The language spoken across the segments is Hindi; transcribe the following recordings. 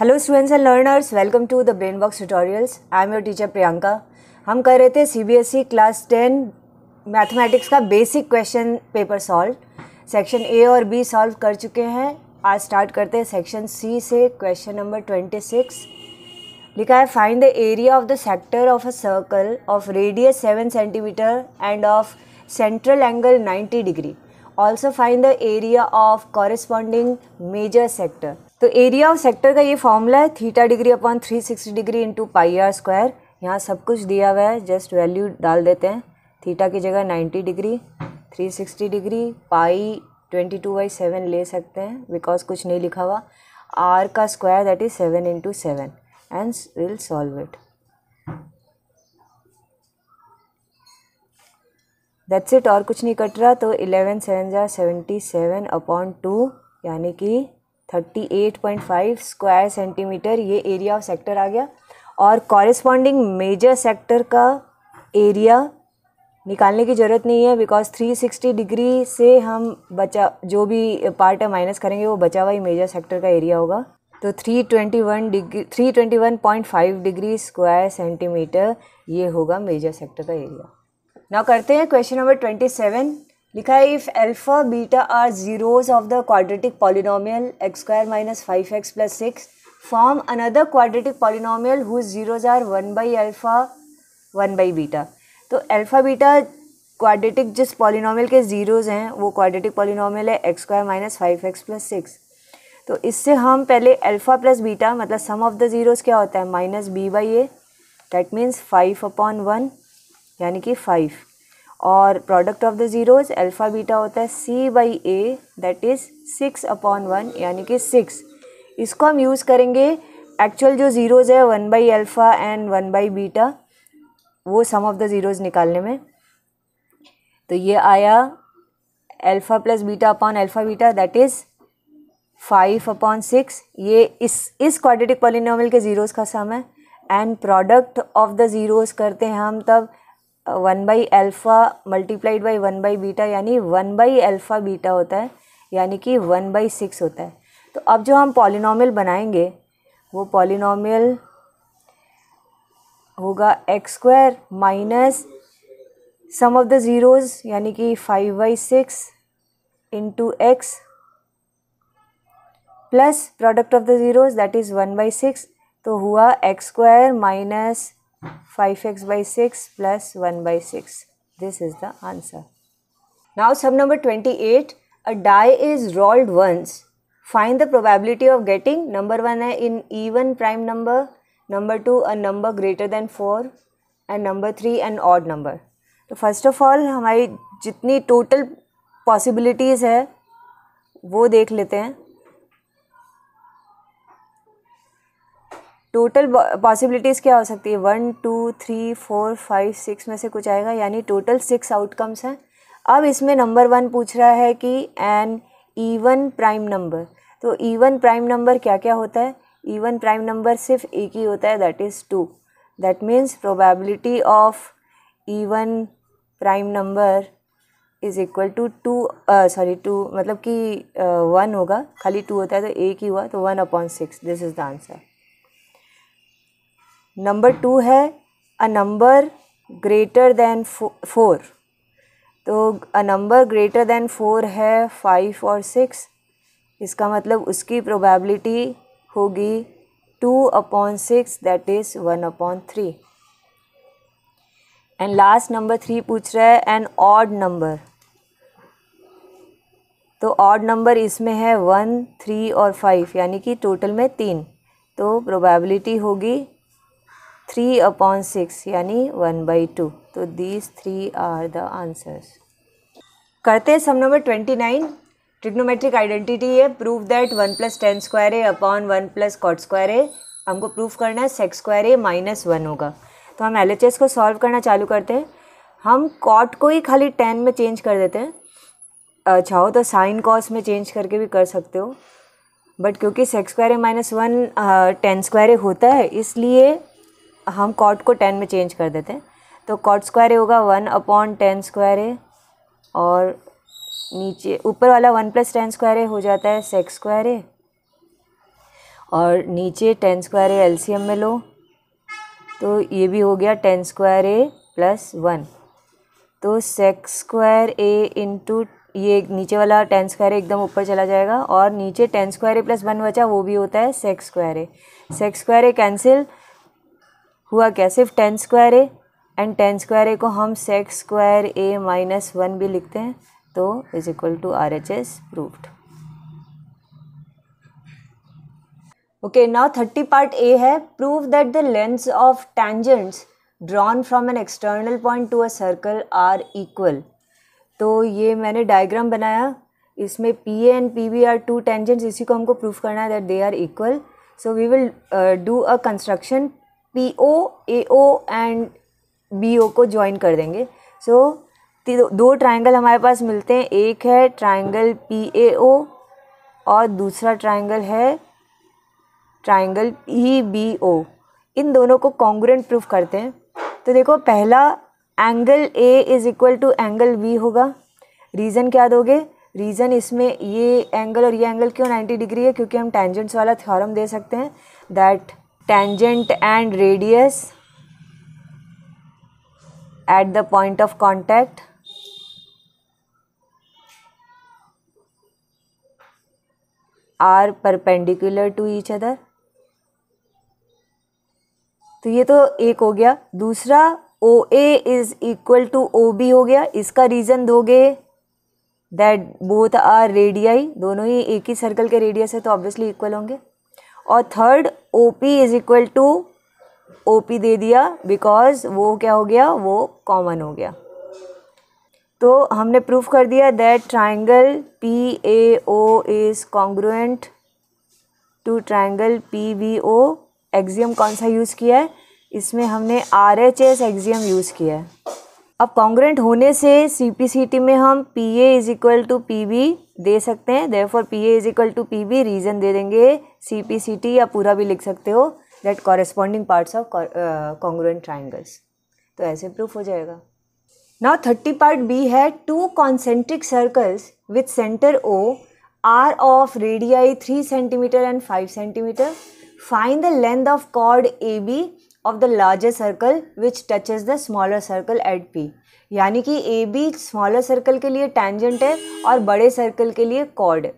Hello students and learners welcome to the Brain Box Tutorials I am your teacher Priyanka हम कर रहे थे सीबीएसई क्लास टेन मैथमेटिक्स का basic question paper solve section A और बी सॉल्व कर चुके हैं आज स्टार्ट करते हैं सेक्शन सी से क्वेश्चन नंबर ट्वेंटी सिक्स लिखा है find the area of the sector of a circle of radius seven centimetre and of central angle ninety degree also find the area of corresponding major sector तो एरिया और सेक्टर का ये फॉर्मूला है theta degree upon three sixty degree into pi r square यहाँ सब कुछ दिया हुआ है जस्ट वैल्यू डाल देते हैं थीटा की जगह ninety degree three sixty degree pi twenty two by seven ले सकते हैं बिकॉज कुछ नहीं लिखा हुआ आर का square that is seven into seven and will solve it that's it और कुछ नहीं कट रहा तो इलेवन सेवन ज़ा सेवेंटी सेवन अपॉन टू यानी कि thirty eight point five square centimetre ये एरिया ऑफ सेक्टर आ गया और कॉरेस्पॉन्डिंग मेजर सेक्टर का एरिया निकालने की ज़रूरत नहीं है बिकॉज 360 डिग्री से हम बचा जो भी पार्ट है माइनस करेंगे वो बचा हुआ ही मेजर सेक्टर का एरिया होगा तो 321 डिग्री 321.5 डिग्री स्क्वायर सेंटीमीटर ये होगा मेजर सेक्टर का एरिया ना करते हैं क्वेश्चन नंबर सेवन लिखा है if alpha beta are zeros of the quadratic polynomial x square minus five x plus six form another quadratic polynomial whose zeros are one by alpha one by beta तो अल्फ़ा बीटा क्वाड्रेटिक जिस पॉलिनोमियल के ज़ीरोज़ हैं वो क्वाड्रेटिक पॉलिनोमियल है x square minus five x plus six तो इससे हम पहले अल्फ़ा प्लस बीटा मतलब सम ऑफ द ज़ीरोज़ क्या होता है minus b by a that means five upon one यानी कि फाइव और product of the zeros alpha beta होता है c by a that is six upon one यानी कि सिक्स इसको हम यूज़ करेंगे एक्चुअल जो ज़ीरोज़ है one by alpha and one by beta वो सम ऑफ द ज़ीरोज़ निकालने में तो ये आया alpha plus beta upon alpha beta that is five upon six ये इस इस क्वाड्रेटिक पॉलिनोमियल के ज़ीरोज़ का सम है and product of the zeros करते हैं हम तब one by alpha multiplied by one by beta यानी वन बाई एल्फा बीटा होता है यानी कि वन बाई सिक्स होता है तो अब जो हम पॉलिनॉमियल बनाएंगे वो पॉलिनॉमियल होगा x square minus sum of the zeros यानी कि five by six into x plus product of the zeros that is one by six तो हुआ x square minus five x by six plus one by six this is the answer now सब number twenty eight a die is rolled once find the probability of getting number one है in even prime number number two a number greater than four and number three and odd number तो फर्स्ट ऑफ ऑल हमारी जितनी टोटल पॉसिबिलिटीज़ है वो देख लेते हैं टोटल पॉसिबिलिटीज़ क्या हो सकती है one two three four five six में से कुछ आएगा यानी टोटल सिक्स आउटकम्स हैं अब इसमें नंबर वन पूछ रहा है कि एन ईवन प्राइम नंबर तो ईवन प्राइम नंबर क्या क्या होता है ईवन प्राइम नंबर सिर्फ एक ही होता है that is two that means probability of even prime number is equal to two sorry two मतलब कि वन uh, होगा खाली टू होता है तो एक ही हुआ तो one upon six this is the answer number two है a number greater than four तो a number greater than four है फाइव और सिक्स इसका मतलब उसकी प्रोबेबिलिटी होगी two upon six that is one upon three and last number three पूछ रहा है एन ऑड नंबर तो ऑड नंबर इसमें है वन थ्री और फाइव यानी कि टोटल में तीन तो प्रोबेबिलिटी होगी थ्री अपॉन सिक्स यानी वन बाई टू तो these three are the answers करते हैं sum number twenty nine trigonometric identity है prove that one plus tan square a upon one plus cot square a हमको प्रूफ करना है sex square a minus one होगा तो हम एल को सॉल्व करना चालू करते हैं हम कॉट को ही खाली टेन में चेंज कर देते हैं चाहो तो साइन कॉस में चेंज करके भी कर सकते हो बट क्योंकि sec square a minus one tan square a होता है इसलिए हम कॉट को टेन में चेंज कर देते हैं तो कॉट स्क्वायर ए होगा one upon tan square a और नीचे ऊपर वाला one plus tan square a हो जाता है सेक्स स्क्वायर ए और नीचे टेन स्क्वायर ए एम में लो तो ये भी हो गया ten square a plus one तो सेक्स स्क्वायर ए इंटू ये नीचे वाला टेन स्क्वायर एकदम ऊपर चला जाएगा और नीचे ten square a plus one बचा वो भी होता है sex square a six square a cancel हुआ सिर्फ ten square a and ten square a को हम six square a minus one भी लिखते हैं तो is equal to R H S proof okay now thirty part A है prove that the lengths of tangents drawn from an external point to a circle are equal तो ये मैंने डायग्राम बनाया इसमें P A and P B are two tangents इसी को हमको प्रूफ करना है that they are equal so we will do a construction P O A O and B O को ज्वाइन कर देंगे सो so, दो ट्राइंगल हमारे पास मिलते हैं एक है ट्राइंगल पी ए ओ और दूसरा ट्राइंगल है ट्राइंगल ई बी ओ इन दोनों को कॉन्ग्रेंट प्रूफ करते हैं तो देखो पहला angle A is equal to angle B होगा रीज़न क्या दोगे रीज़न इसमें ये एंगल और ये एंगल क्यों 90 डिग्री है क्योंकि हम टेंजेंट्स वाला थ्योरम दे सकते हैं that tangent and radius at the point of contact are perpendicular to each other तो ये तो एक हो गया दूसरा O A is equal to O B हो गया इसका रीज़न दोगे दैट बोथ आर रेडियाई दोनों ही एक ही सर्कल के रेडियस है तो ऑब्वियसली इक्वल होंगे और third O P is equal to O P दे दिया बिकॉज वो क्या हो गया वो कॉमन हो गया तो हमने प्रूफ कर दिया that triangle P A O is congruent to triangle P B O axiom कौन सा यूज़ किया है इसमें हमने R H S axiom use किया है अब कॉन्ग्रेंट होने से सी पी सी टी में हम P A is equal to P B दे सकते हैं therefore P A is equal to P B reason दे देंगे सी पी सी टी या पूरा भी लिख सकते हो that corresponding parts of congruent triangles तो ऐसे प्रूफ हो जाएगा नाउ थर्टी पार्ट बी है two concentric circles with centre O are of radii three centimetre and five centimetre find the length of chord A B of the larger circle which touches the smaller circle at P यानी कि ए बी स्मॉलर सर्कल के लिए टैंजेंट है और बड़े सर्कल के लिए कॉर्ड है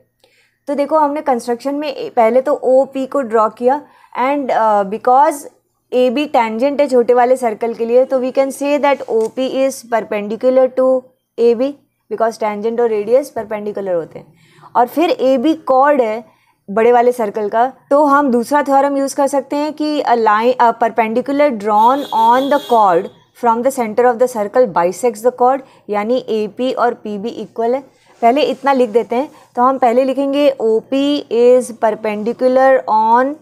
तो देखो हमने कंस्ट्रक्शन में पहले तो ओ पी को ड्रॉ किया and because A B tangent है छोटे वाले सर्कल के लिए तो we can say that O P is perpendicular to A B because tangent और रेडियस परपेंडिकुलर होते हैं और फिर ए बी कॉर्ड है बड़े वाले सर्कल का तो हम दूसरा थ्योरम यूज़ कर सकते हैं कि a line perpendicular drawn on the chord from the centre of the circle bisects the chord यानी ए पी और पी बी इक्वल है पहले इतना लिख देते हैं तो हम पहले लिखेंगे O P is perpendicular on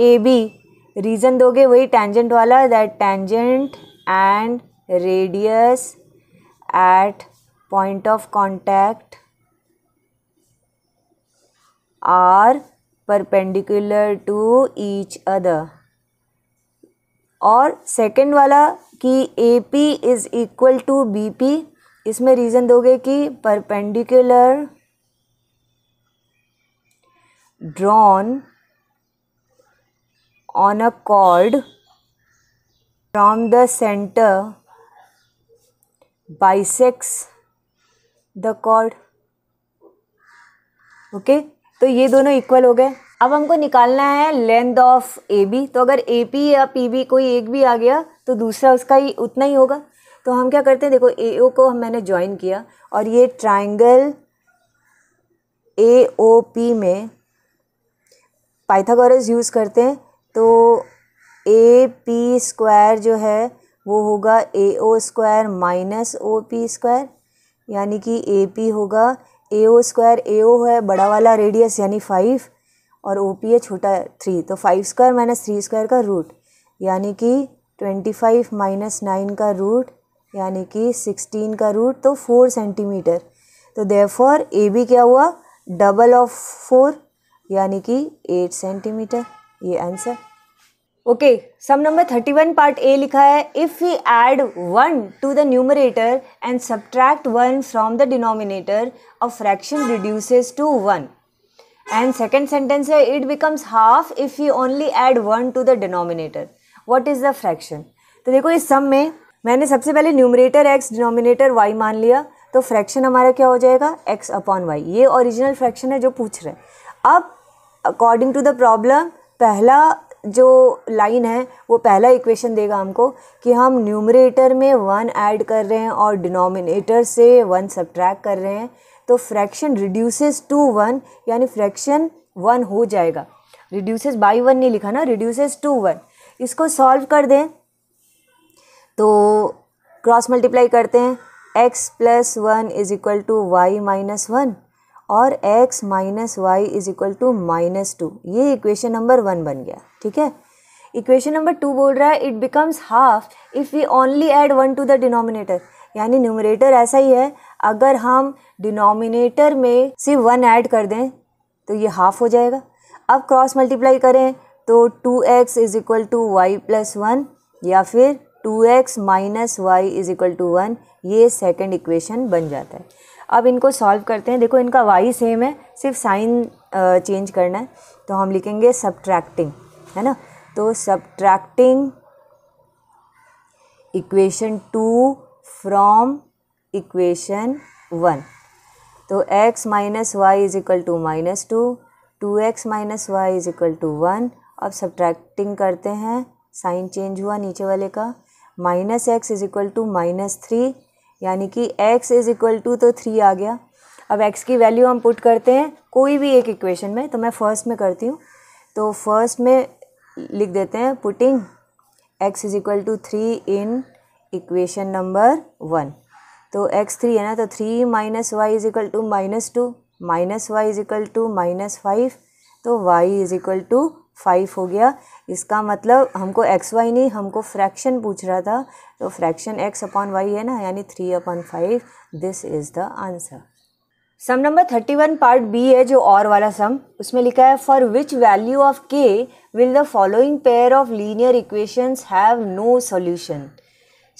A B reason दोगे वही टेंजेंट वाला that tangent and radius at point of contact are perpendicular to each other और सेकेंड वाला कि A P is equal to B P इसमें रीज़न दोगे कि perpendicular drawn on a chord from the centre bisects the chord okay तो ये दोनों इक्वल हो गए अब हमको निकालना है लेंथ ऑफ ए बी तो अगर ए पी या पी बी कोई एक भी आ गया तो दूसरा उसका ही उतना ही होगा तो हम क्या करते हैं देखो ए ओ को मैंने ज्वाइन किया और ये ट्राइंगल ए ओ पी में पाइथागोरस यूज़ करते हैं तो ए पी स्क्वायर जो है वो होगा A O square minus O P square यानी कि ए पी होगा ए ओ स्क्वायर ए ओ है बड़ा वाला रेडियस यानी फाइव और ओ पी है छोटा थ्री तो five square minus three square का रूट यानी कि ट्वेंटी फाइव माइनस नाइन का रूट यानी कि सिक्सटीन का रूट तो फोर सेंटीमीटर तो फॉर ए बी क्या हुआ डबल ऑफ फोर यानी कि एट सेंटीमीटर ये answer okay sum number thirty one part A लिखा है if we add one to the numerator and subtract one from the denominator a fraction reduces to one and second sentence है it becomes half if you only add one to the denominator what is the fraction तो देखो इस सम में मैंने सबसे पहले न्यूमरेटर एक्स डिनोमिनेटर वाई मान लिया तो फ्रैक्शन हमारा क्या हो जाएगा एक्स अपॉन वाई ये ओरिजिनल फ्रैक्शन है जो पूछ रहे हैं अब अकॉर्डिंग टू द प्रॉब्लम पहला जो लाइन है वो पहला इक्वेशन देगा हमको कि हम न्यूमरेटर में वन ऐड कर रहे हैं और डिनोमिनेटर से वन सब्ट्रैक कर रहे हैं तो फ्रैक्शन रिड्यूसेस टू वन यानी फ्रैक्शन वन हो जाएगा रिड्यूसेस बाई वन नहीं लिखा ना रिड्यूसेस टू वन इसको सॉल्व कर दें तो क्रॉस मल्टीप्लाई करते हैं x plus one is equal to y minus one और x minus y is equal to minus two ये इक्वेशन नंबर वन बन गया ठीक है इक्वेशन नंबर टू बोल रहा है it becomes half if we only add one to the denominator यानी न्यूमरेटर ऐसा ही है अगर हम डिनोमिनेटर में सिर्फ वन ऐड कर दें तो ये हाफ हो जाएगा अब क्रॉस मल्टीप्लाई करें तो two x is equal to y plus one या फिर two x minus y is equal to one ये सेकेंड इक्वेशन बन जाता है अब इनको सॉल्व करते हैं देखो इनका वाई सेम है सिर्फ साइन चेंज करना है तो हम लिखेंगे सब्ट्रैक्टिंग है ना तो subtracting equation two from equation one तो x minus y is equal to minus two two x minus y is equal to one अब सब्ट्रैक्टिंग करते हैं साइन चेंज हुआ नीचे वाले का minus x is equal to minus three यानी कि एक्स इज इक्वल टू तो थ्री आ गया अब एक्स की वैल्यू हम पुट करते हैं कोई भी एक इक्वेशन में तो मैं फर्स्ट में करती हूँ तो फर्स्ट में लिख देते हैं putting x is equal to three in equation number one तो एक्स थ्री है ना तो three minus y is equal to minus two minus y is equal to minus five तो y is equal to five हो गया इसका मतलब हमको एक्स वाई नहीं हमको फ्रैक्शन पूछ रहा था तो फ्रैक्शन एक्स अपॉन वाई है ना यानी three upon five this is the answer sum number thirty one part B है जो और वाला सम उसमें लिखा है for which value of k will the following pair of linear equations have no solution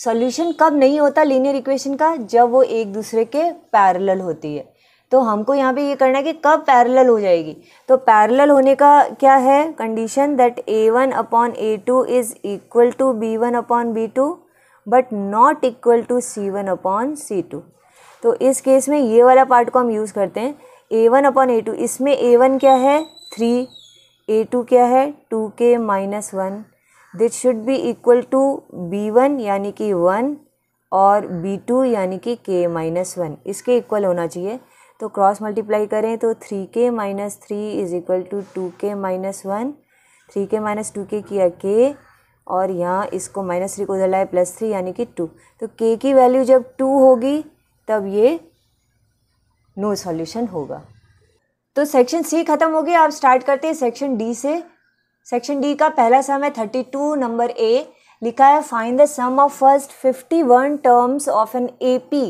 solution कब नहीं होता लीनियर इक्वेशन का जब वो एक दूसरे के पैरेलल होती है तो हमको यहाँ पे ये करना है कि कब पैरेलल हो जाएगी तो पैरेलल होने का क्या है condition that a one upon a two is equal to b one upon b two but not equal to c one upon c two तो इस केस में ये वाला पार्ट को हम यूज़ करते हैं a one upon a two इसमें ए वन क्या है थ्री ए टू क्या है two k minus one it should be equal to b one यानी कि वन और बी टू यानी कि के माइनस वन इसके इक्वल होना चाहिए तो क्रॉस मल्टीप्लाई करें तो three k minus three is equal to two k minus one three k minus two k किया के और यहाँ इसको माइनस थ्री को उधर लाए प्लस थ्री यानी कि टू तो के की वैल्यू जब टू होगी तब ये नो no सॉल्यूशन होगा तो सेक्शन सी खत्म हो गया आप स्टार्ट करते हैं सेक्शन डी से सेक्शन डी का पहला सम है थर्टी टू नंबर ए लिखा है find the sum of first fifty one terms of an A P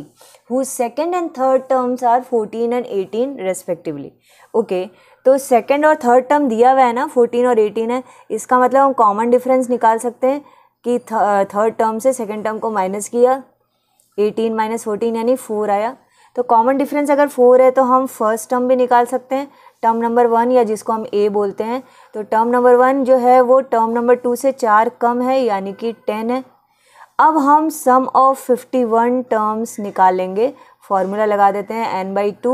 whose second and third terms are 14 and 18 respectively. Okay, तो सेकेंड और थर्ड टर्म दिया हुआ है ना फोर्टीन और एटीन है इसका मतलब हम कॉमन डिफरेंस निकाल सकते हैं कि थर्ड टर्म से सेकेंड टर्म को माइनस किया एटीन माइनस फोर्टीन यानी फोर आया तो कॉमन डिफरेंस अगर फोर है तो हम फर्स्ट टर्म भी निकाल सकते हैं टर्म नंबर वन या जिसको हम ए बोलते हैं तो टर्म नंबर वन जो है वो टर्म नंबर टू से चार कम है यानी कि टेन है अब हम सम ऑफ 51 टर्म्स निकालेंगे फॉर्मूला लगा देते हैं n by two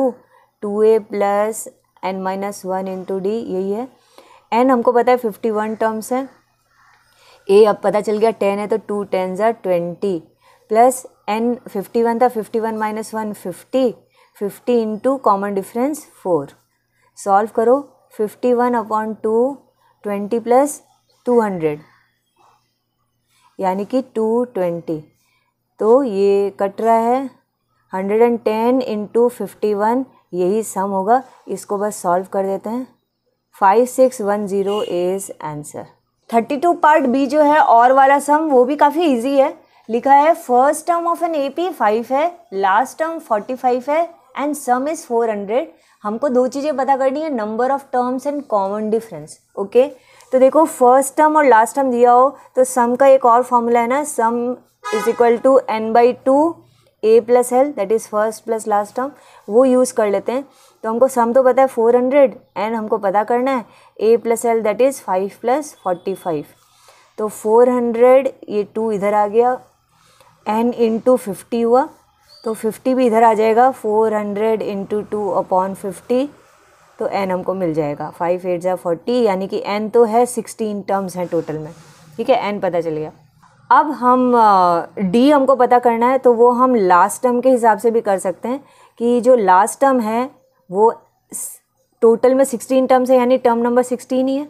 two a plus n minus one into d यही है एन हमको पता है फिफ्टी वन टर्म्स हैं ए अब पता चल गया टेन है तो टू टेन ज़ा twenty plus n fifty one था fifty one minus one fifty fifty into common difference four solve करो fifty one upon two twenty plus two hundred यानी कि टू ट्वेंटी तो ये कट रहा है hundred and ten into fifty one यही सम होगा इसको बस सॉल्व कर देते हैं five six one zero is answer thirty two part B जो है और वाला सम वो भी काफ़ी इजी है लिखा है first term of an A P five है लास्ट टर्म फोर्टी फाइव है and sum is four hundred हमको दो चीज़ें पता करनी है number of terms and common difference okay तो देखो फर्स्ट टर्म और लास्ट टर्म दिया हो तो सम का एक और फॉर्मूला है ना sum is equal to n by two a plus l that is first plus last term वो यूज़ कर लेते हैं तो हमको सम तो पता है फोर हंड्रेड एन हमको पता करना है a plus l that is five plus forty five तो फोर हंड्रेड ये टू इधर आ गया एन इंटू फिफ्टी हुआ तो फिफ्टी भी इधर आ जाएगा four hundred into two upon fifty तो एन हमको मिल जाएगा फाइव एट जै फोर्टी यानी कि एन तो है सिक्सटीन टर्म्स हैं टोटल में ठीक है एन पता चल गया अब हम डी हमको पता करना है तो वो हम लास्ट टर्म के हिसाब से भी कर सकते हैं कि जो लास्ट टर्म है वो टोटल में सिक्सटीन टर्म्स है यानी टर्म नंबर सिक्सटीन ही है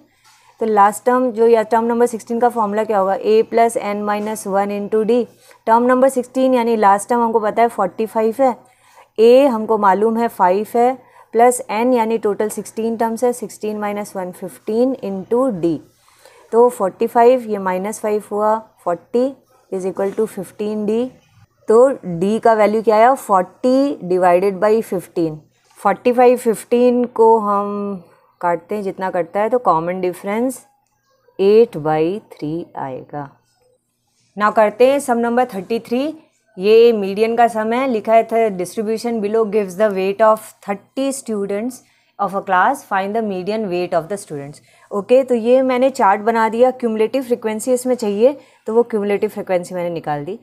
तो लास्ट टर्म जो या टर्म नंबर सिक्सटीन का फॉर्मूला क्या होगा a plus n minus one into d term number sixteen यानी लास्ट टर्म हमको पता है फोर्टी फाइव है ए हमको मालूम है फाइव है प्लस एन यानी टोटल सिक्सटीन टर्म्स है sixteen minus one fifteen into d तो फोर्टी फाइव ये माइनस फाइव हुआ forty is equal to fifteen d तो डी का वैल्यू क्या आया forty divided by fifteen forty five fifteen को हम काटते हैं जितना कटता है तो common difference eight by three आएगा ना करते हैं सम नंबर थर्टी थ्री ये मीडियन का सम है लिखा है था distribution below gives the weight of thirty students of a class find the median weight of the students okay तो ये मैंने चार्ट बना दिया क्यूमलेटिव फ्रिक्वेंसी इसमें चाहिए तो वो क्यूमलेटिव फ्रिक्वेंसी मैंने निकाल दी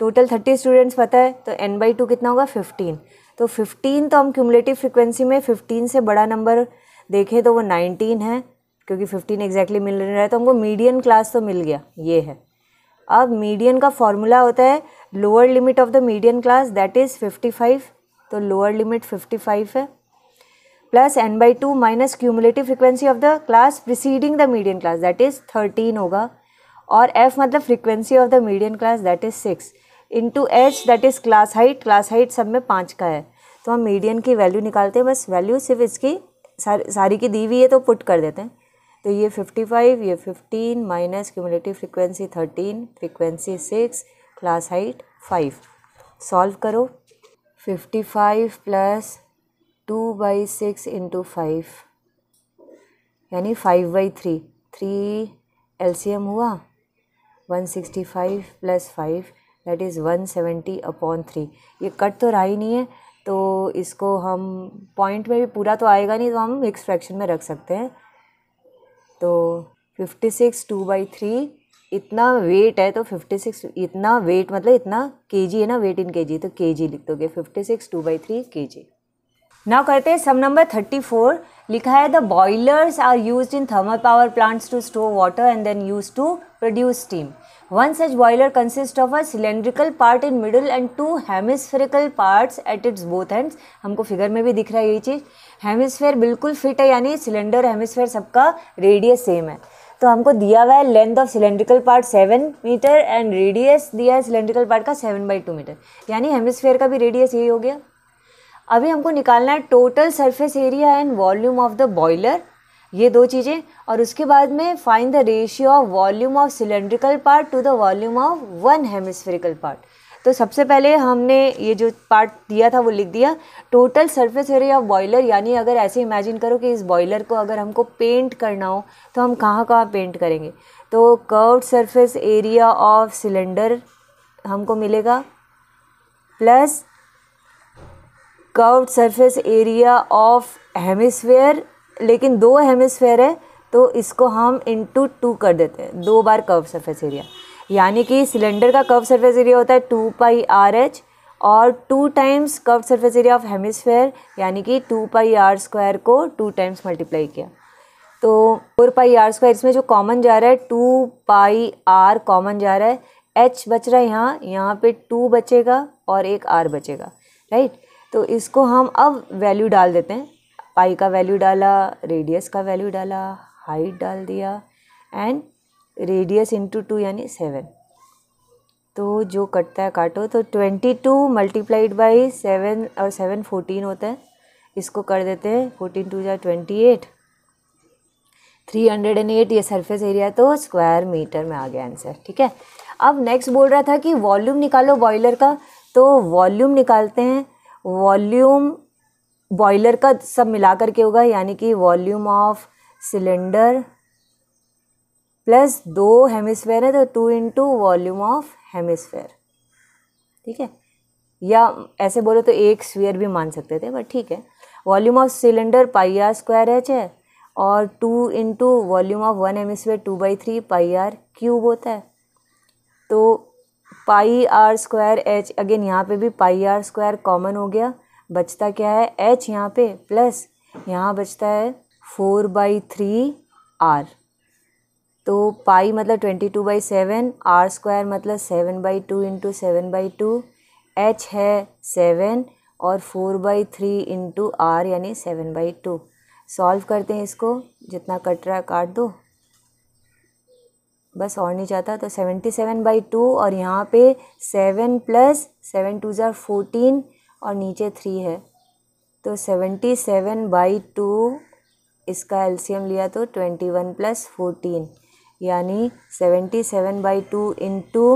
टोटल थर्टी स्टूडेंट्स पता है तो एन बाई टू कितना होगा फिफ्टीन तो फिफ्टीन तो हम क्यूमलेटिव फ्रिक्वेंसी में फिफ्टीन से बड़ा नंबर देखें तो वो नाइनटीन है क्योंकि फिफ्टीन एग्जैक्टली मिल नहीं रहा है तो हमको मीडियन क्लास तो मिल गया ये है अब मीडियन का फॉर्मूला होता है lower limit of the median class that is 55 तो लोअर लिमिट 55 है plus n by two minus cumulative frequency of the class preceding the median class that is 13 होगा और एफ मतलब frequency of the median class that is six into h that is class height class height सब में पाँच का है तो हम मीडियन की वैल्यू निकालते हैं बस वैल्यू सिर्फ इसकी सारी सारी की दी हुई है तो पुट कर देते हैं तो ये 55 ये 15 minus cumulative frequency 13 frequency six class height five solve करो fifty five plus two by six into five यानी five by three three L C M हुआ one sixty five plus five that is one seventy upon three ये कट तो रहा ही नहीं है तो इसको हम पॉइंट में भी पूरा तो आएगा नहीं तो हम मिक्स फ्रैक्शन में रख सकते हैं तो fifty six two by three इतना वेट है तो फिफ्टी सिक्स इतना वेट मतलब इतना के है ना वेट इन के तो के लिख दोगे fifty six two by three K G now करते हैं सम नंबर थर्टी फोर लिखा है the boilers are use in thermal power plants to store water and then use to produce steam one such boiler consist of a cylindrical part in middle and two hemispherical parts at its both ends हमको फिगर में भी दिख रहा है ये चीज़ हेमिस्फेयर बिल्कुल फिट है यानी सिलेंडर हेमिस्फेयर सबका रेडियस सेम है तो हमको दिया हुआ है length of cylindrical part seven metre and radius दिया है सिलेंड्रिकल पार्ट का सेवन बाई टू मीटर यानी हेमिस्फेयर का भी रेडियस यही हो गया अभी हमको निकालना है total surface area and volume of the boiler ये दो चीज़ें और उसके बाद में find the ratio of volume of cylindrical part to the volume of one hemispherical part तो सबसे पहले हमने ये जो पार्ट दिया था वो लिख दिया total surface area of boiler यानी अगर ऐसे इमेजिन करो कि इस बॉयलर को अगर हमको पेंट करना हो तो हम कहाँ कहाँ पेंट करेंगे तो curve surface area of cylinder हमको मिलेगा plus curve surface area of hemisphere लेकिन दो हेमिसफेयर है तो इसको हम इंटू टू कर देते हैं दो बार कर्व सरफेस एरिया यानी कि सिलेंडर का कर्व सरफेस एरिया होता है टू पाई आर एच और two times curve surface area of hemisphere यानी कि टू पाई आर स्क्वायर को टू टाइम्स मल्टीप्लाई किया तो फोर पाई आर स्क्वायर इसमें जो कॉमन जा रहा है टू पाई आर कॉमन जा रहा है एच बच रहा है यहाँ यहाँ पे टू बचेगा और एक आर बचेगा राइट तो इसको हम अब वैल्यू डाल देते हैं पाई का वैल्यू डाला रेडियस का वैल्यू डाला हाइट डाल दिया एंड रेडियस इंटू टू यानी सेवन तो जो कटता है काटो तो twenty two multiplied by seven और सेवन फोर्टीन होता है इसको कर देते हैं फोर्टीन टू या twenty eight three hundred and eight ये सरफेस एरिया तो स्क्वायर मीटर में आ गया आंसर ठीक है अब नेक्स्ट बोल रहा था कि वॉल्यूम निकालो बॉयलर का तो वॉल्यूम निकालते हैं वॉल्यूम बॉयलर का सब मिला करके होगा यानी कि वॉल्यूम ऑफ सिलेंडर प्लस दो हेमिस्फेयर है तो two into volume of hemisphere ठीक है या ऐसे बोलो तो एक स्वेयर भी मान सकते थे बट ठीक है volume of cylinder pi r square h है और two into volume of one hemisphere two by three pi r cube होता है तो pi r square h again यहाँ पे भी पाई आर स्क्वायर कॉमन हो गया बचता क्या है एच यहाँ पे प्लस यहाँ बचता है फोर बाई थ्री आर तो पाई मतलब twenty two by seven r square मतलब seven by two into seven by two h है सेवन और four by three into r यानी सेवन बाई टू सॉल्व करते हैं इसको जितना कट रहा है काट दो बस और नहीं चाहता तो सेवेंटी सेवन बाई टू और यहाँ पे सेवन प्लस सेवन टू ज़ार फोर्टीन और नीचे थ्री है तो सेवेंटी सेवन बाई टू इसका एलसीएम लिया तो ट्वेंटी वन प्लस फोर्टीन यानी seventy seven by two into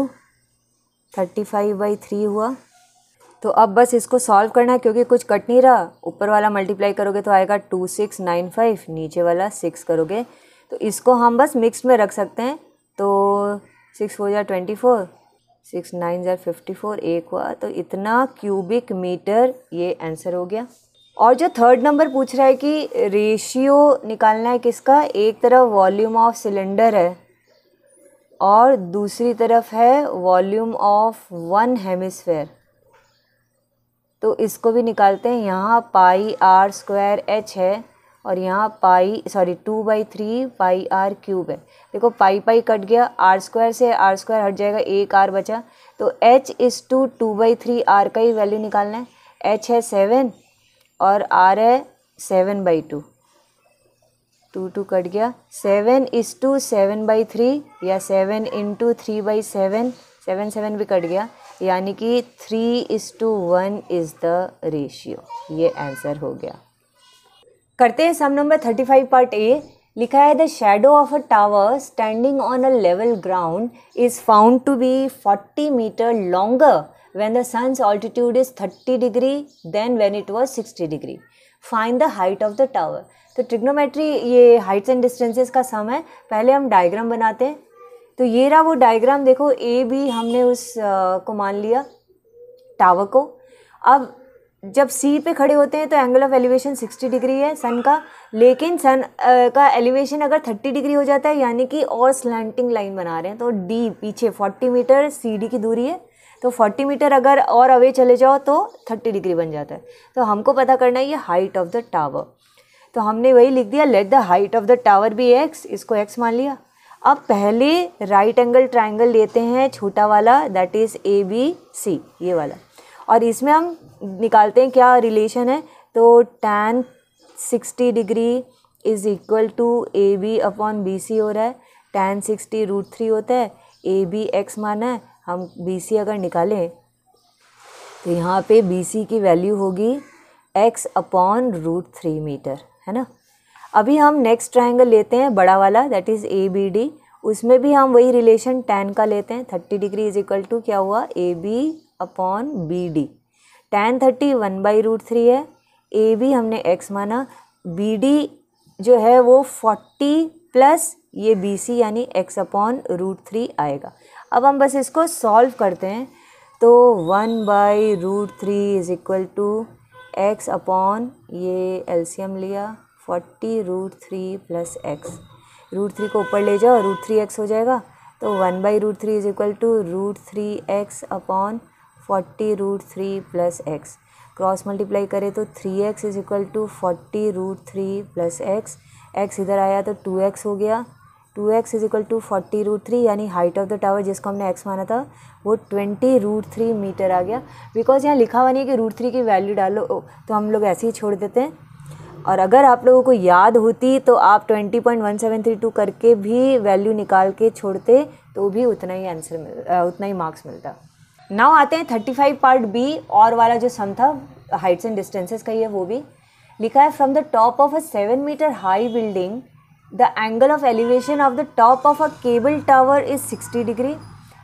thirty five by three हुआ तो अब बस इसको सॉल्व करना है क्योंकि कुछ कट नहीं रहा ऊपर वाला मल्टीप्लाई करोगे तो आएगा टू सिक्स नाइन फाइव नीचे वाला सिक्स करोगे तो इसको हम बस मिक्स में रख सकते हैं तो सिक्स फोर ज़ार ट्वेंटी फोर सिक्स नाइन ज़ार फिफ्टी फोर एक हुआ तो इतना क्यूबिक मीटर ये आंसर हो गया और जो थर्ड नंबर पूछ रहा है कि रेशियो निकालना है किसका एक तरफ वॉल्यूम ऑफ सिलेंडर है और दूसरी तरफ है वॉल्यूम ऑफ वन हेमिसफेयर तो इसको भी निकालते हैं यहाँ पाई आर स्क्वायर एच है और यहाँ pi sorry two by three pi r cube है देखो पाई पाई कट गया आर स्क्वायर से आर स्क्वायर हट जाएगा एक आर बचा तो h is two two by three r का ही वैल्यू निकालना है एच है सेवन और आर है seven by two two two cut गया seven is to seven by three या seven into three by seven seven seven भी कट गया यानी कि three is to one is the ratio ये आंसर हो गया करते हैं sum number thirty five part A लिखा है the shadow of a tower standing on a level ground is found to be forty metre longer when the sun's altitude is 30 degree then when it was 60 degree find the height of the tower तो ट्रिग्नोमेट्री ये हाइट्स एंड distances का सम है पहले हम diagram बनाते हैं तो ये रहा वो डायग्राम देखो ए बी हमने उस आ, को मान लिया टावर को अब जब सी पे खड़े होते हैं तो एंगल ऑफ एलिवेशन 60 डिग्री है सन का लेकिन सन आ, का एलिवेशन अगर 30 डिग्री हो जाता है यानी कि और स्लैंटिंग लाइन बना रहे हैं तो डी पीछे 40 मीटर सी डी की दूरी है तो 40 मीटर अगर और अवे चले जाओ तो 30 डिग्री बन जाता है तो हमको पता करना है ये हाइट ऑफ द टावर तो हमने वही लिख दिया let the height of the tower be x इसको एक्स मान लिया अब पहले राइट एंगल ट्राइंगल लेते हैं छोटा वाला that is A B C ये वाला और इसमें हम निकालते हैं क्या रिलेशन है तो tan sixty degree is equal to A B upon B C हो रहा है टेन सिक्सटी रूट थ्री होता है ए बी एक्स माना है हम सी अगर निकालें तो यहाँ पे सी की वैल्यू होगी x upon root three metre है ना अभी हम नेक्स्ट ट्रायंगल लेते हैं बड़ा वाला that is A B D उसमें भी हम वही रिलेशन टेन का लेते हैं thirty degree is equal to क्या हुआ A B upon B D tan thirty one by root three है ए बी हमने एक्स माना बी डी जो है वो फोर्टी प्लस ये बी सी यानी एक्स अपॉन रूट थ्री आएगा अब हम बस इसको सॉल्व करते हैं तो one by root three is equal to x upon ये एल्शियम लिया forty root three plus x root three को ऊपर ले जाओ रूट थ्री एक्स हो जाएगा तो one by root three is equal to root three x upon forty root three plus x cross multiply करें तो three x is equal to forty root three plus x x इधर आया तो टू एक्स हो गया two x is equal to forty root three यानी हाइट ऑफ द टावर जिसको हमने एक्स माना था वो ट्वेंटी रूट थ्री मीटर आ गया बिकॉज यहाँ लिखा हुआ नहीं है कि रूट थ्री की वैल्यू डालो तो हम लोग ऐसे ही छोड़ देते हैं और अगर आप लोगों को याद होती तो आप twenty point one seven three two करके भी वैल्यू निकाल के छोड़ते तो भी उतना ही आंसर मिल उतना ही मार्क्स मिलता नाउ आते हैं थर्टी फाइव पार्ट बी और वाला जो सम था हाइट्स एंड डिस्टेंसेस का ही है वो भी लिखा है from the top of a seven metre high building the angle of elevation of the top of a cable tower is sixty degree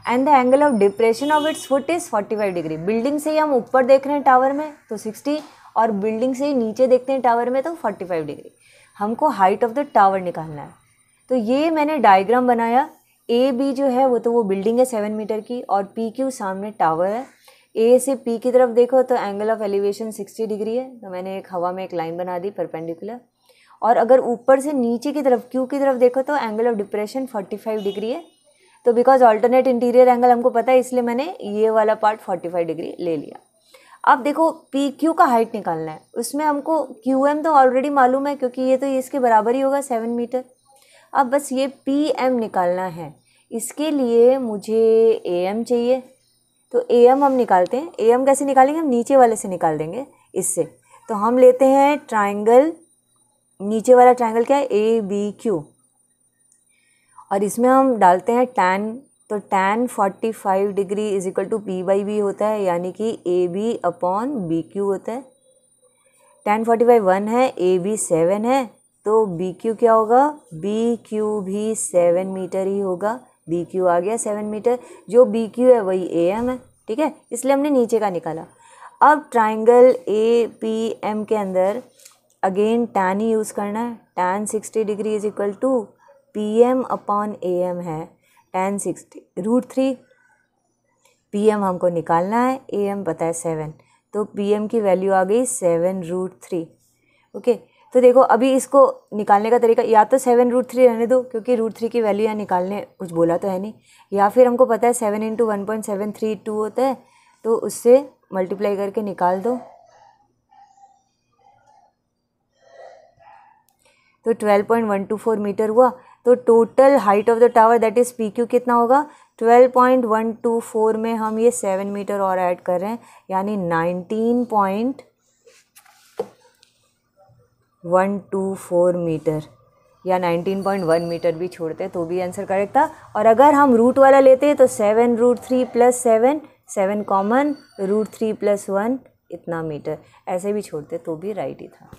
and the angle of depression of its foot is forty five degree building से ही हम ऊपर देख रहे हैं टावर में तो सिक्सटी और बिल्डिंग से ही नीचे देखते हैं टावर में तो फोर्टी फाइव डिग्री हमको हाइट ऑफ द टावर निकालना है तो ये मैंने डायग्राम बनाया ए बी जो है वो तो वो बिल्डिंग है सेवन मीटर की और पी क्यू सामने टावर है ए से पी की तरफ देखो तो angle of elevation sixty degree है तो मैंने एक हवा में एक लाइन बना दी परपेंडिकुलर और अगर ऊपर से नीचे की तरफ क्यू की तरफ देखो तो एंगल ऑफ डिप्रेशन 45 डिग्री है तो बिकॉज ऑल्टरनेट इंटीरियर एंगल हमको पता है इसलिए मैंने ये वाला पार्ट 45 डिग्री ले लिया अब देखो पी क्यू का हाइट निकालना है उसमें हमको क्यू एम तो ऑलरेडी मालूम है क्योंकि ये तो इसके बराबर ही होगा सेवन मीटर अब बस ये पी एम निकालना है इसके लिए मुझे ए एम चाहिए तो ए एम हम निकालते हैं ए एम कैसे निकालेंगे हम नीचे वाले से निकाल देंगे इससे तो हम लेते हैं ट्राइंगल नीचे वाला ट्रायंगल क्या है ए बी क्यू और इसमें हम डालते हैं टैन तो tan five degree is equal to P by B होता है यानी कि A B upon B Q होता है टैन फाइव वन है ए बी सेवन है तो बी क्यू क्या होगा बी क्यू भी सेवन मीटर ही होगा बी क्यू आ गया सेवन मीटर जो बी क्यू है वही ए एम है ठीक है इसलिए हमने नीचे का निकाला अब ट्राइंगल ए पी एम के अंदर अगेन टैन ही यूज़ करना है tan sixty degree is equal to P M upon A M है tan sixty root three P M हमको निकालना है ए एम पता है सेवन तो पी एम की वैल्यू आ गई सेवन रूट थ्री ओके तो देखो अभी इसको निकालने का तरीका या तो सेवन रूट थ्री रहने दो क्योंकि रूट थ्री की वैल्यू यहाँ निकालने कुछ बोला तो है नहीं या फिर हमको पता है seven into one point seven three two होता है तो उससे मल्टीप्लाई करके निकाल दो तो 12.124 मीटर हुआ तो total height of the tower that is P Q कितना होगा 12.124 में हम ये 7 मीटर और ऐड कर रहे हैं यानी 19.124 मीटर या 19.1 मीटर भी छोड़ते तो भी आंसर करेक्ट था और अगर हम रूट वाला लेते तो seven root three plus seven seven common root three plus one इतना मीटर ऐसे भी छोड़ते तो भी राइट ही था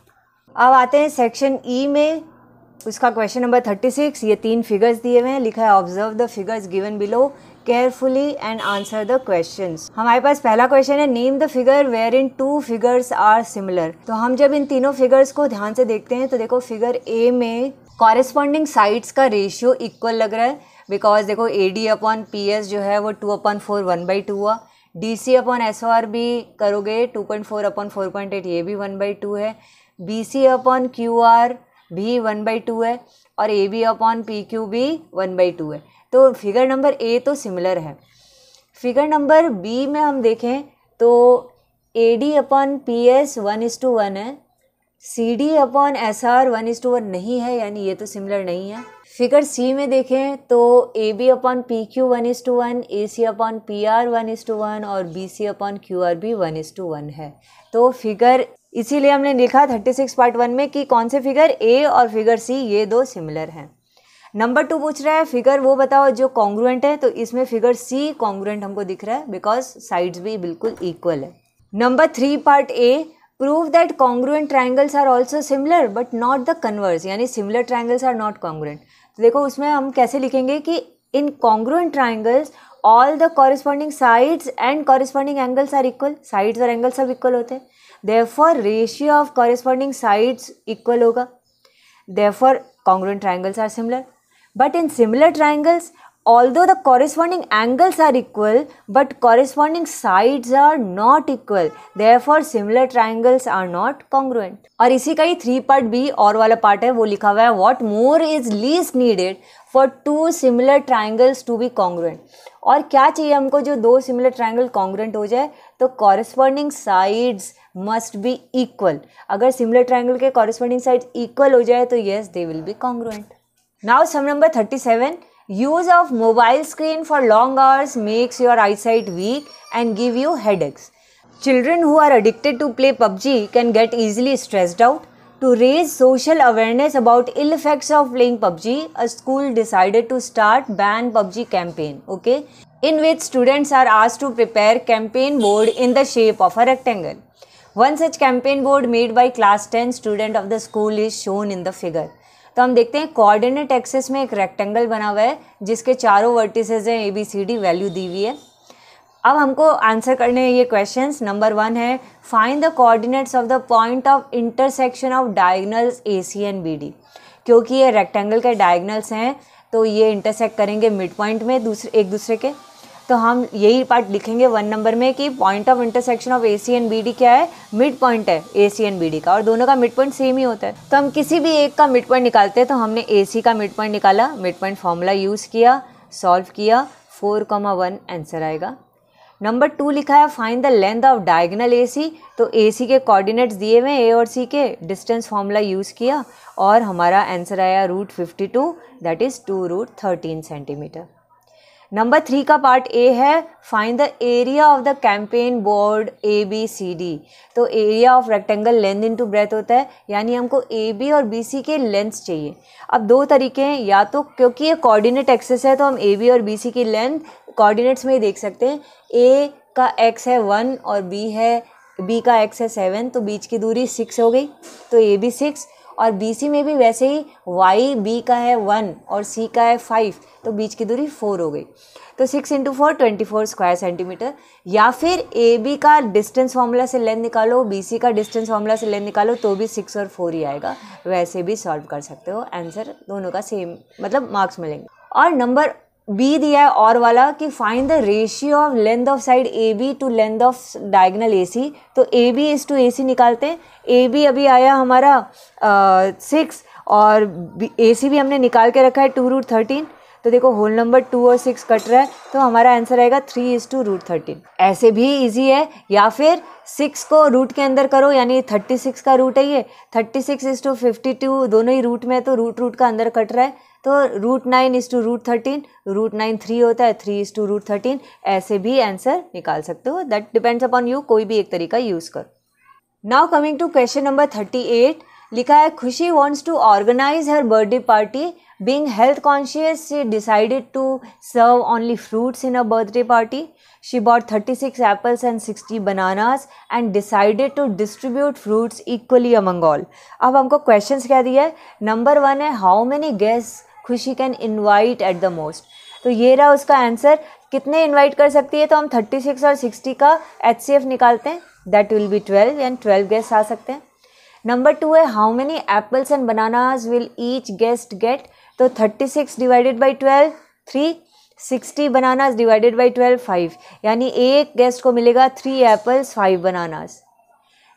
अब आते हैं सेक्शन ई e में उसका क्वेश्चन नंबर थर्टी सिक्स ये तीन फिगर्स दिए हुए हैं लिखा है observe the figures given below carefully and answer the question हमारे पास पहला क्वेश्चन है name the figure where in two figures are similar तो हम जब इन तीनों फिगर्स को ध्यान से देखते हैं तो देखो फिगर ए में कॉरेस्पॉन्डिंग साइड्स का रेशियो इक्वल लग रहा है बिकॉज देखो A D upon P S जो है वो two upon four one by two हुआ D C upon S O R भी करोगे two point four upon four point eight ये भी वन बाई टू है B C upon Q R भी वन बाई टू है और A B upon P Q भी वन बाई टू है तो फिगर नंबर ए तो सिमिलर है फिगर नंबर बी में हम देखें तो A D upon P S one is to one है C D upon S R one is to one नहीं है यानी ये तो सिमिलर नहीं है फिगर सी में देखें तो A B upon P Q one is to one A C upon P R one is to one और B C upon Q R भी वन इज़ टू वन है तो फिगर इसीलिए हमने लिखा थर्टी सिक्स पार्ट वन में कि कौन से फिगर ए और फिगर सी ये दो सिमिलर हैं नंबर टू पूछ रहा है फिगर वो बताओ जो कॉन्ग्रुएंट है तो इसमें फिगर सी कॉन्ग्रुएंट हमको दिख रहा है बिकॉज साइड्स भी बिल्कुल इक्वल है number three part A prove that congruent triangles are also similar but not the converse यानी similar triangles are not congruent तो देखो उसमें हम कैसे लिखेंगे कि in congruent triangles all the corresponding sides and corresponding angles are equal sides और एंगल्स सब इक्वल होते हैं therefore ratio of corresponding sides equal होगा therefore congruent triangles are similar but in similar triangles although the corresponding angles are equal but corresponding sides are not equal therefore similar triangles are not congruent और इसी का ही थ्री पार्ट बी और वाला पार्ट है वो लिखा हुआ है what more is least needed for two similar triangles to be congruent और क्या चाहिए हमको जो दो सिमिलर ट्राइंगल कॉन्ग्रुएंट हो जाए तो corresponding sides must be equal अगर सिमिलर ट्राइंगल के कॉरेस्पॉन्डिंग साइड इक्वल हो जाए तो yes they will be congruent now sum number thirty seven use of mobile screen for long hours makes your eyesight weak and give you headache children who are addicted to play PUBG can get easily stressed out to raise social awareness about ill effects of playing PUBG a school decided to start ban PUBG campaign okay in which students are आज to prepare campaign board in the shape of a rectangle one such campaign board made by class ten student of the school is shown in the figure तो हम देखते हैं कोऑर्डिनेट एक्सेस में एक रेक्टेंगल बना हुआ है जिसके चारों वर्टिसेज हैं A B C D value दी हुई है अब हमको आंसर करने हैं ये क्वेश्चंस नंबर वन है find the coordinates of the point of intersection of diagonals A C and B D क्योंकि ये रेक्टेंगल के डायगनल्स हैं तो ये इंटरसेक्ट करेंगे मिड पॉइंट में दूसरे एक दूसरे के तो हम यही पार्ट लिखेंगे वन नंबर में कि point of intersection of A C and B D क्या है मिड पॉइंट है A C and B D का और दोनों का मिड पॉइंट सेम ही होता है तो हम किसी भी एक का मिड पॉइंट निकालते हैं तो हमने ए सी का मिड पॉइंट निकाला मिड पॉइंट फॉर्मूला यूज़ किया सॉल्व किया फोर कॉमा वन आंसर आएगा नंबर टू लिखा है find the length of diagonal A C तो ए सी के कोऑर्डिनेट्स दिए हुए ए और सी के डिस्टेंस फॉर्मूला यूज़ किया और हमारा आंसर आया root fifty two that is two root thirteen centimetre number three का पार्ट ए है find the area of the campaign board A B C D तो area of rectangle length into breadth होता है यानी हमको ए बी और बी सी के लेंथ चाहिए अब दो तरीके हैं या तो क्योंकि ये कोऑर्डिनेट एक्सेस है तो हम ए बी और बी सी की लेंथ कोऑर्डिनेट्स में ही देख सकते हैं ए का एक्स है वन और बी है बी का एक्स है सेवन तो बीच की दूरी सिक्स हो गई तो ए बी सिक्स और बी में भी वैसे ही वाई बी का है वन और सी का है फाइव तो बीच की दूरी फोर हो गई तो six into four twenty four square centimetre या फिर ए बी का डिस्टेंस फॉर्मूला से लेंथ निकालो बी सी का डिस्टेंस फॉर्मूला से लेंथ निकालो तो भी सिक्स और फोर ही आएगा वैसे भी सॉल्व कर सकते हो आंसर दोनों का सेम मतलब मार्क्स मिलेंगे और नंबर बी दिया है और वाला कि find the ratio of length of side A B to length of diagonal A C तो A B is to A C निकालते हैं ए बी अभी आया हमारा सिक्स और ए सी भी हमने निकाल के रखा है टू रूट थर्टीन तो देखो होल नंबर टू और सिक्स कट रहा है तो हमारा आंसर आएगा three is to root thirteen ऐसे भी ईजी है या फिर सिक्स को रूट के अंदर करो यानी थर्टी सिक्स का रूट है ये thirty six is to fifty two दोनों ही रूट में है तो रूट रूट का अंदर कट रहा है तो root nine is to root thirteen root nine three होता है three is to root thirteen ऐसे भी आंसर निकाल सकते हो दैट डिपेंड्स अपॉन यू कोई भी एक तरीका यूज़ करो now coming to question number thirty eight लिखा है Khushi wants to organise her birthday party being health conscious she decided to serve only fruits in a birthday party she bought thirty six apples and sixty bananas and decided to distribute fruits equally among all अब हमको क्वेश्चन क्या दिया है नंबर वन है how many guest Khushi can invite at the most तो ये रहा उसका आंसर कितने इन्वाइट कर सकती है तो हम थर्टी सिक्स और सिक्सटी का एच सी एफ निकालते हैं that will be twelve and twelve guest आ सकते हैं नंबर टू है how many apples and bananas will each guest get तो thirty six divided by twelve three sixty bananas divided by twelve five यानी एक गेस्ट को मिलेगा three apples five bananas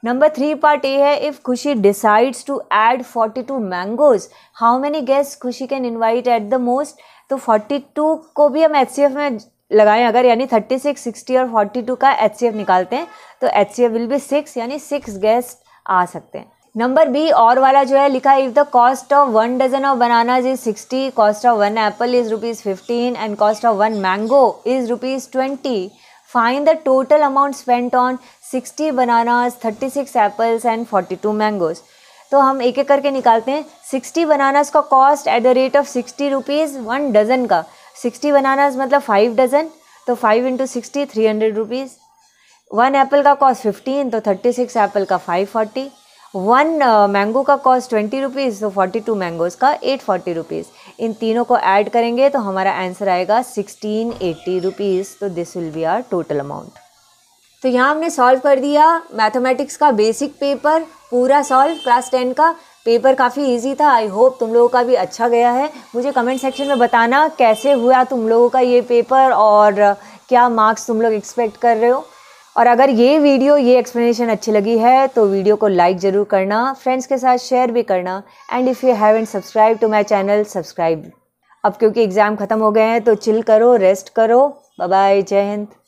number three part A है if Khushi decides to add forty to mangoes how many guest Khushi can invite at the most तो फोर्टी टू को भी हम एच में लगाएं अगर यानी थर्टी सिक्स सिक्सटी और फोर्टी टू का एच निकालते हैं तो H C F will be six यानी सिक्स गेस्ट आ सकते हैं नंबर बी और वाला जो है लिखा if the cost of one dozen of bananas is sixty cost of one apple is rupees fifteen and cost of one mango is rupees twenty find the total amount spent on sixty bananas thirty six apples and forty two mangoes तो हम एक एक करके निकालते हैं सिक्सटी बनानास का cost at the rate of sixty rupees one dozen का सिक्सटी बनानास मतलब फाइव डज़न तो five into sixty three hundred rupees one apple का कॉस्ट फिफ्टीन तो थर्टी सिक्स एप्पल का five forty one mango uh, का कॉस्ट ट्वेंटी रुपीज़ तो फोर्टी टू मैंगोज़ का एट फोर्टी रुपीज़ इन तीनों को ऐड करेंगे तो हमारा आंसर आएगा सिक्सटीन एट्टी रुपीज़ तो this will be our total amount तो यहाँ हमने सॉल्व कर दिया मैथमेटिक्स का बेसिक पेपर पूरा सॉल्व क्लास टेन का पेपर काफ़ी इजी था आई होप तुम लोगों का भी अच्छा गया है मुझे कमेंट सेक्शन में बताना कैसे हुआ तुम लोगों का ये पेपर और uh, क्या मार्क्स तुम लोग एक्सपेक्ट कर रहे हो और अगर ये वीडियो ये एक्सप्लेनेशन अच्छी लगी है तो वीडियो को लाइक ज़रूर करना फ्रेंड्स के साथ शेयर भी करना and if you haven't subscribe to my channel subscribe अब क्योंकि एग्ज़ाम ख़त्म हो गए हैं तो चिल करो रेस्ट करो बाय जय हिंद